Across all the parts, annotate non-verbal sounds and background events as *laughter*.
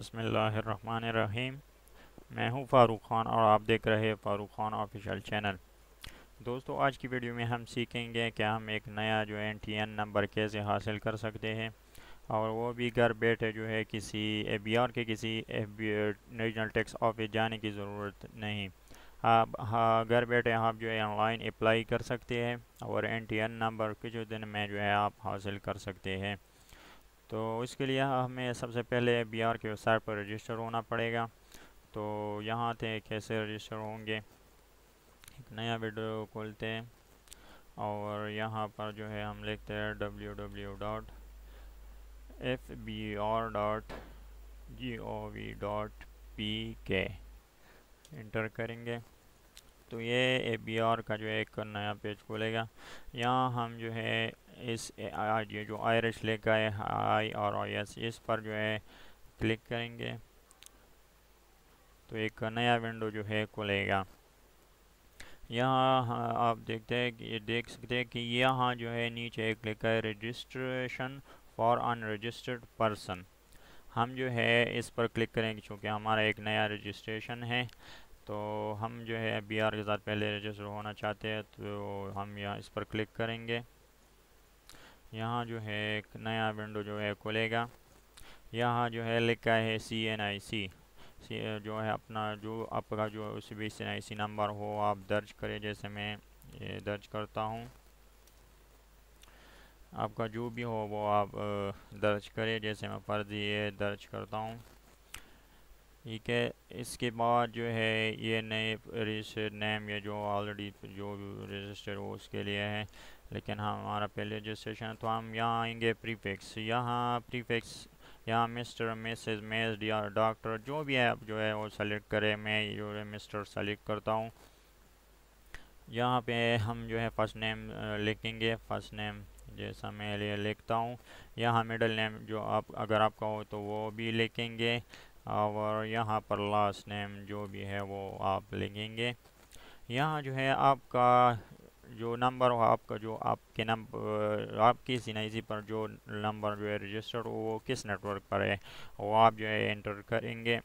बसमीम मैं हूं फारूक खान और आप देख रहे हैं फारूक खान ऑफिशियल चैनल दोस्तों आज की वीडियो में हम सीखेंगे कि हम एक नया जो एन टी एन नंबर कैसे हासिल कर सकते हैं और वो भी घर बैठे जो है किसी ए बी आर के किसी F B national tax office जाने की ज़रूरत नहीं आप हाँ घर बैठे आप जो है ऑनलाइन अप्लाई कर सकते हैं और एन टी एन नंबर कुछ दिन में जो है आप हासिल कर सकते हैं तो इसके लिए हमें सबसे पहले बी आर की वेबसाइट पर रजिस्टर होना पड़ेगा तो यहाँ थे कैसे रजिस्टर होंगे एक नया वीडियो खोलते हैं और यहाँ पर जो है हम लिखते हैं W W dot F B R dot G O V dot P K enter करेंगे तो ये ए बी आर का जो है एक नया पेज खोलेगा यहाँ हम जो है इस ये जो आयरिश लिखा है आई और आई एस इस पर जो है क्लिक करेंगे तो एक नया विंडो जो है खुलेगा यहाँ हाँ, आप देखते हैं कि देख सकते हैं कि यहाँ जो है नीचे एक लिखा है रजिस्ट्रेशन फॉर अनरजिस्टर्ड पर्सन हम जो है इस पर क्लिक करेंगे क्योंकि हमारा एक नया रजिस्ट्रेशन है तो हम जो है बी के साथ पहले रजिस्टर होना चाहते हैं तो हम यहाँ इस पर क्लिक करेंगे यहाँ जो है एक नया विंडो जो है खुलेगा यहाँ जो है लिखा है सी एन आई सी सी जो है अपना जो आपका जो उस भी सी एन आई सी नंबर हो आप दर्ज करें जैसे मैं ये दर्ज करता हूँ आपका जो भी हो वो आप दर्ज करें जैसे मैं फर्जी ये दर्ज करता हूँ ठीक है इसके बाद जो है ये नए रजिस्टर्ड नेम या जो ऑलरेडी जो रजिस्टर हो उसके लिए है लेकिन हमारा पहले रजिस्ट्रेशन है तो हम यहाँ आएंगे प्रीफिक्स यहाँ प्रीफिक्स यहाँ मिस्टर मिसेज मेज या डॉक्टर जो भी है आप जो है वो सेलेक्ट करें मैं जो है मिस्टर सेलेक्ट करता हूँ यहाँ पे हम जो है फर्स्ट नेम लिखेंगे फर्स्ट नेम जैसा मैं लिखता हूँ यहाँ मिडल नेम जो आप अगर आपका हो तो वो भी लिखेंगे और यहाँ पर लास्ट नेम जो भी है वो आप लिखेंगे यहाँ जो है आपका जो नंबर हो आपका जो आपके नंबर आपकी नई पर जो नंबर जो है रजिस्टर्ड हो वो किस नेटवर्क पर है वो आप जो है एंटर करेंगे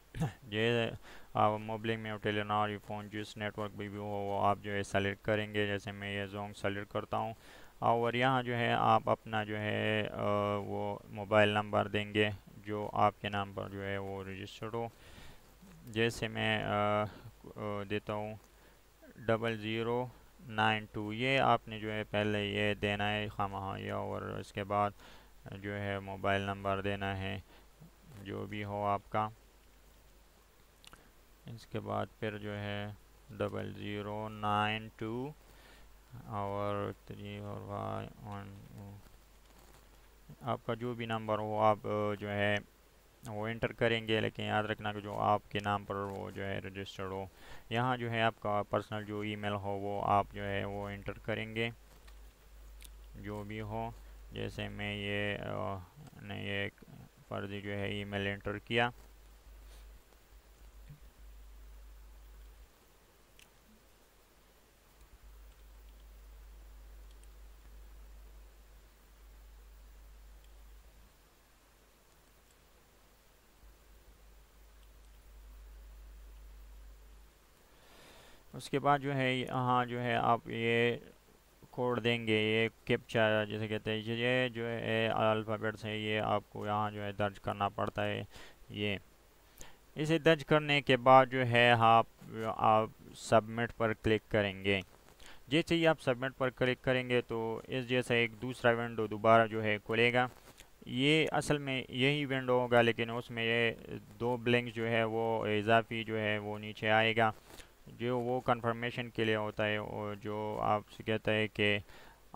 जो *coughs* आप मोबलिंग में टेलीनॉर फ़ोन जिस नेटवर्क भी, भी हो वो आप जो है सेलेक्ट करेंगे जैसे मैं ये जोंग सेलेक्ट करता हूँ और यहाँ जो है आप अपना जो है वो मोबाइल नंबर देंगे जो आपके नाम पर जो है वो रजिस्टर्ड हो जैसे मैं आ, देता हूँ डबल ज़ीरो नाइन टू ये आपने जो है पहले ये देना है खामा हाँ, या और इसके बाद जो है मोबाइल नंबर देना है जो भी हो आपका इसके बाद फिर जो है डबल ज़ीरो नाइन टू और थ्री और वाई वन आपका जो भी नंबर हो आप जो है वो इंटर करेंगे लेकिन याद रखना कि जो आपके नाम पर वो जो है रजिस्टर्ड हो यहाँ जो है आपका पर्सनल जो ईमेल हो वो आप जो है वो इंटर करेंगे जो भी हो जैसे मैं ये ने ये फर्जी जो है ईमेल इंटर किया उसके बाद जो है यहाँ जो है आप ये कोड देंगे ये कैप्चा जैसे कहते हैं ये जो है अल्फ़ाबेट्स है ये आपको यहाँ जो है दर्ज करना पड़ता है ये इसे दर्ज करने के बाद जो है आप आप सबमिट पर क्लिक करेंगे जैसे ही आप सबमिट पर क्लिक करेंगे तो इस जैसा एक दूसरा विंडो दोबारा जो है खुलेगा ये असल में यही विंडो होगा लेकिन उसमें ये दो ब्लैंक जो है वो इजाफी जो है वो नीचे आएगा जो वो कंफर्मेशन के लिए होता है और जो आपसे कहता है कि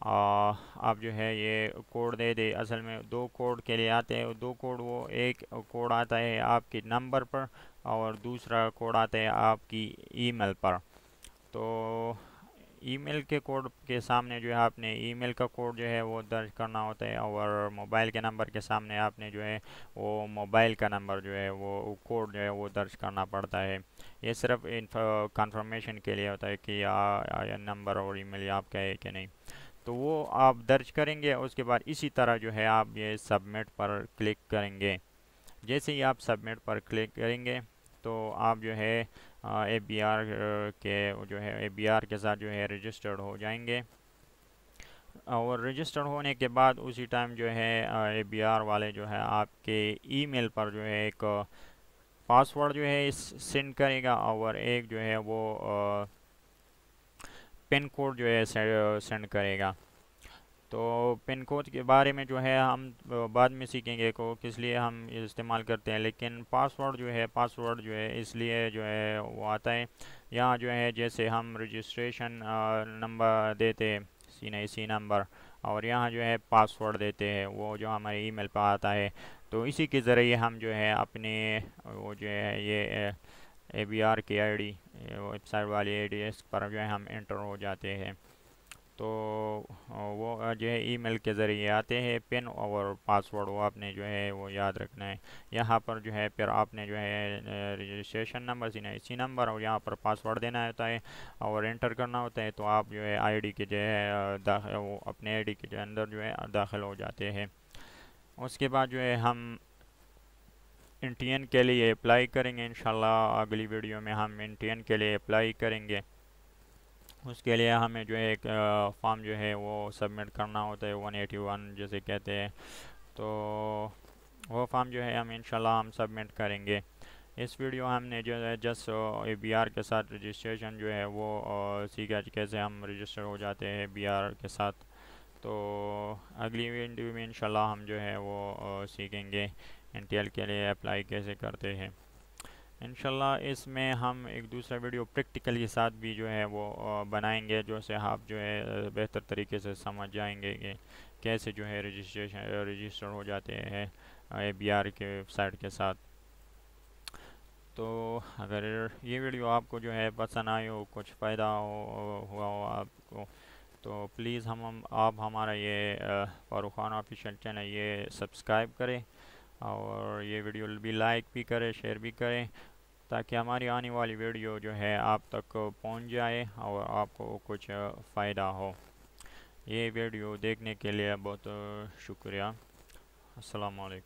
आप जो है ये कोड दे दे असल में दो कोड के लिए आते हैं दो कोड वो एक कोड आता है आपके नंबर पर और दूसरा कोड आता है आपकी ईमेल पर तो ईमेल के कोड के सामने जो है आपने ईमेल का कोड जो है वो दर्ज करना होता है और मोबाइल के नंबर के सामने आपने जो है वो मोबाइल का नंबर जो है वो कोड जो है वो दर्ज करना पड़ता है ये सिर्फ कंफर्मेशन के लिए होता है कि नंबर और ईमेल आपका है कि नहीं तो वो आप दर्ज करेंगे उसके बाद इसी तरह जो है आप ये सबमिट पर क्लिक करेंगे जैसे ही आप सबमिट पर क्लिक करेंगे तो आप जो है ए बी आर के जो है ए बी आर के साथ जो है रजिस्टर्ड हो जाएंगे और रजिस्टर्ड होने के बाद उसी टाइम जो है ए बी आर वाले जो है आपके ईमेल पर जो है एक पासवर्ड जो है सेंड करेगा और एक जो है वो पिन कोड जो है सेंड करेगा तो पिन कोड के बारे में जो है हम बाद में सीखेंगे को किस लिए हम इस्तेमाल करते हैं लेकिन पासवर्ड जो है पासवर्ड जो है इसलिए जो है वो आता है यहाँ जो है जैसे हम रजिस्ट्रेशन नंबर देते हैं सी नहीं सी नंबर और यहाँ जो है पासवर्ड देते हैं वो जो हमारे ईमेल पर आता है तो इसी के ज़रिए हम जो है अपने वो जो है ये ए बी आर की आई डी वेबसाइट वाली आई डी पर जो है हम इंटर हो जाते हैं तो वो जो है ईमेल के ज़रिए आते हैं पिन और पासवर्ड वो आपने जो है वो याद रखना है यहाँ पर जो है फिर आपने जो है रजिस्ट्रेशन नंबर सीना इसी नंबर और यहाँ पर पासवर्ड देना होता है और एंटर करना होता है तो आप जो है आईडी के जो है वो अपने आईडी के जो अंदर जो है दाखिल हो जाते हैं उसके बाद जो है हम एन के लिए अप्लाई करेंगे इन अगली वीडियो में हम एन के लिए अप्लाई करेंगे उसके लिए हमें जो है एक फॉर्म जो है वो सबमिट करना होता है वन एटी वन जैसे कहते हैं तो वो फॉर्म जो है हम इंशाल्लाह हम सबमिट करेंगे इस वीडियो हमने जो है जस्ट ए बी आर के साथ रजिस्ट्रेशन जो है वो सीखा कैसे हम रजिस्टर हो जाते हैं बी आर के साथ तो अगली वीडियो में इंशाल्लाह हम जो है वो सीखेंगे एन के लिए अप्लाई कैसे करते हैं इनशाला इसमें हम एक दूसरा वीडियो प्रैक्टिकल के साथ भी जो है वो बनाएंगे जो से आप जो है बेहतर तरीके से समझ जाएंगे कि कैसे जो है रजिस्ट्रेशन रजिस्टर हो जाते हैं ए बी आर के वेबसाइट के साथ तो अगर ये वीडियो आपको जो है पसंद आई हो कुछ फ़ायदा हो हुआ हो आपको तो प्लीज़ हम, आप हमारा ये फारूक खान ऑफिशियल चैनल ये सब्सक्राइब करें और ये वीडियो भी लाइक भी करें शेयर भी करें ताकि हमारी आने वाली वीडियो जो है आप तक पहुंच जाए और आपको कुछ फ़ायदा हो ये वीडियो देखने के लिए बहुत शुक्रिया असलकम